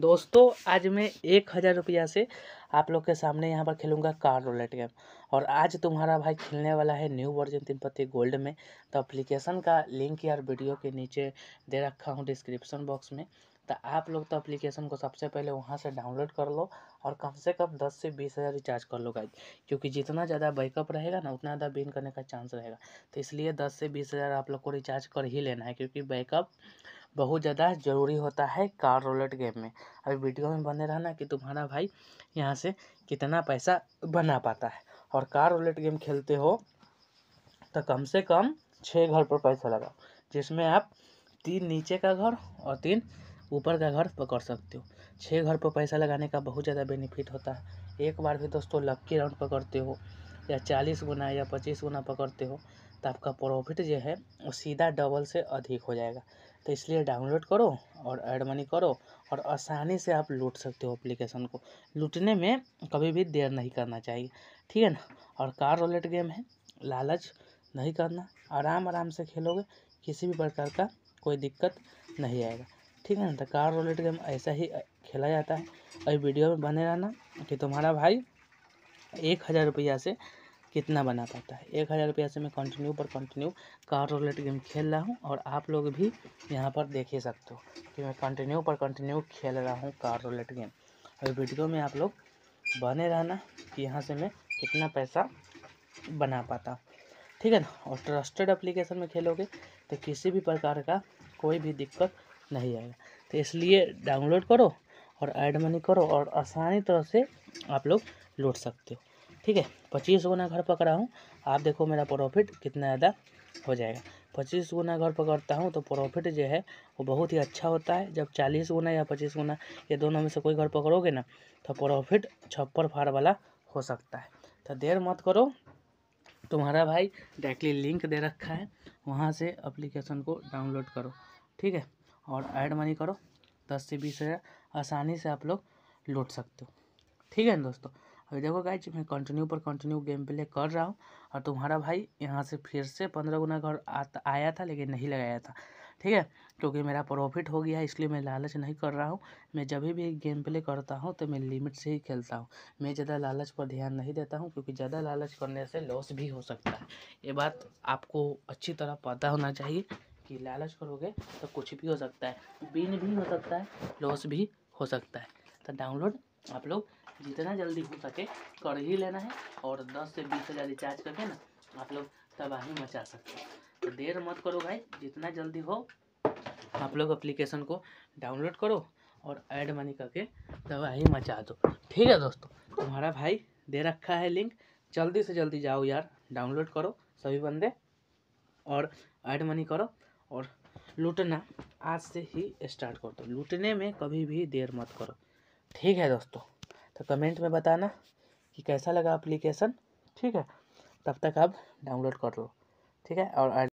दोस्तों आज मैं एक हज़ार रुपया से आप लोग के सामने यहाँ पर खेलूँगा कार रोलेट गेम और आज तुम्हारा भाई खेलने वाला है न्यू वर्जन तीन पत्ती गोल्ड में तो अप्लीकेशन का लिंक यार वीडियो के नीचे दे रखा हूँ डिस्क्रिप्शन बॉक्स में तो आप लोग तो एप्लीकेशन को सबसे पहले वहाँ से डाउनलोड कर लो और कम से कम दस से बीस हज़ार रिचार्ज कर लो गाइज क्योंकि जितना ज़्यादा बैकअप रहेगा ना उतना ज़्यादा बिन करने का चांस रहेगा तो इसलिए दस से बीस हज़ार आप लोग को रिचार्ज कर ही लेना है क्योंकि बैकअप बहुत ज़्यादा ज़रूरी होता है कार रोलेट गेम में अभी वीडियो में बने रहना कि तुम्हारा भाई यहाँ से कितना पैसा बना पाता है और कार रोलेट गेम खेलते हो तो कम से कम छः घर पर पैसा लगाओ जिसमें आप तीन नीचे का घर और तीन ऊपर का घर पकड़ सकते हो छः घर पर पैसा लगाने का बहुत ज़्यादा बेनिफिट होता है एक बार भी दोस्तों लक्की राउंड पकड़ते हो या चालीस गुना या पच्चीस गुना पकड़ते हो तो आपका प्रॉफिट जो है वो सीधा डबल से अधिक हो जाएगा तो इसलिए डाउनलोड करो और एड मनी करो और आसानी से आप लूट सकते हो एप्लीकेशन को लूटने में कभी भी देर नहीं करना चाहिए ठीक है ना और कार रोलेट गेम है लालच नहीं करना आराम आराम से खेलोगे किसी भी प्रकार का कोई दिक्कत नहीं आएगा ठीक है ना तो कार रोलेट गेम ऐसा ही खेला जाता है और वीडियो में बने रहना कि तुम्हारा भाई एक हज़ार रुपया से कितना बना पाता है एक हज़ार रुपया से मैं कंटिन्यू पर कंटिन्यू कार रोलेट गेम खेल रहा हूँ और आप लोग भी यहाँ पर देख ही सकते हो कि मैं कंटिन्यू पर कंटिन्यू खेल रहा हूँ कार रोलेट गेम और वीडियो में आप लोग बने रहना कि यहाँ से मैं कितना पैसा बना पाता हूँ ठीक है ना और ट्रस्टेड अप्लीकेशन में खेलोगे तो किसी भी प्रकार का कोई भी दिक्कत नहीं आएगा तो इसलिए डाउनलोड करो और ऐड मनी करो और आसानी तरह से आप लोग लूट सकते हो ठीक है पच्चीस गुना घर पकड़ा हूँ आप देखो मेरा प्रॉफिट कितना ज़्यादा हो जाएगा पच्चीस गुना घर पकड़ता हूँ तो प्रॉफिट जो है वो बहुत ही अच्छा होता है जब चालीस गुना या पच्चीस गुना ये दोनों में से कोई घर पकड़ोगे ना तो प्रॉफिट छप्पर फाड़ वाला हो सकता है तो देर मत करो तुम्हारा भाई डायरेक्टली लिंक दे रखा है वहाँ से अप्लीकेशन को डाउनलोड करो ठीक है और ऐड मनी करो दस से बीस हज़ार आसानी से आप लोग लूट सकते हो ठीक है दोस्तों देखो गाइज मैं कंटिन्यू पर कंटिन्यू गेम प्ले कर रहा हूँ और तुम्हारा भाई यहाँ से फिर से पंद्रह गुना घर आया था लेकिन नहीं लगाया था ठीक है क्योंकि मेरा प्रॉफिट हो गया इसलिए मैं लालच नहीं कर रहा हूँ मैं जब भी गेम प्ले करता हूँ तो मैं लिमिट से ही खेलता हूँ मैं ज़्यादा लालच पर ध्यान नहीं देता हूँ क्योंकि ज़्यादा लालच करने से लॉस भी हो सकता है ये बात आपको अच्छी तरह पता होना चाहिए कि लालच करोगे तो कुछ भी हो सकता है बिन भी हो सकता है लॉस भी हो सकता है तो डाउनलोड आप लोग जितना जल्दी हो सके कर ही लेना है और दस से बीस हज़ार रिचार्ज करके ना आप लोग तबाही मचा सकते हैं तो देर मत करो भाई जितना जल्दी हो आप लोग अप्लीकेशन को डाउनलोड करो और ऐड मनी करके तबाही मचा दो ठीक है दोस्तों तुम्हारा भाई दे रखा है लिंक जल्दी से जल्दी जाओ यार डाउनलोड करो सभी बंदे और ऐड मनी करो और लूटना आज से ही स्टार्ट कर दो लूटने में कभी भी देर मत करो ठीक है दोस्तों तो कमेंट में बताना कि कैसा लगा एप्लीकेशन ठीक है तब तक आप डाउनलोड कर लो ठीक है और